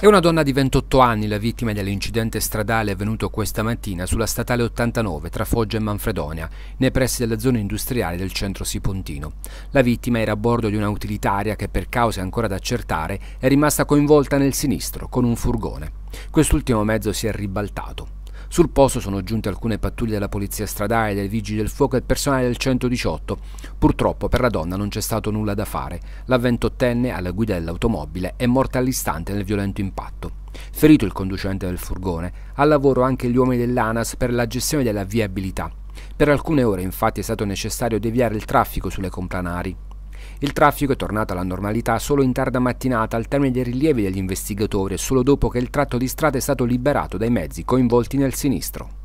È una donna di 28 anni la vittima dell'incidente stradale avvenuto questa mattina sulla statale 89 tra Foggia e Manfredonia, nei pressi della zona industriale del centro Sipontino. La vittima era a bordo di una utilitaria che per cause ancora da accertare è rimasta coinvolta nel sinistro con un furgone. Quest'ultimo mezzo si è ribaltato. Sul posto sono giunte alcune pattuglie della polizia stradale, dei vigili del fuoco e personale del 118. Purtroppo per la donna non c'è stato nulla da fare. La ventottenne alla guida dell'automobile è morta all'istante nel violento impatto. Ferito il conducente del furgone, al lavoro anche gli uomini dell'ANAS per la gestione della viabilità. Per alcune ore infatti è stato necessario deviare il traffico sulle complanari. Il traffico è tornato alla normalità solo in tarda mattinata al termine dei rilievi degli investigatori e solo dopo che il tratto di strada è stato liberato dai mezzi coinvolti nel sinistro.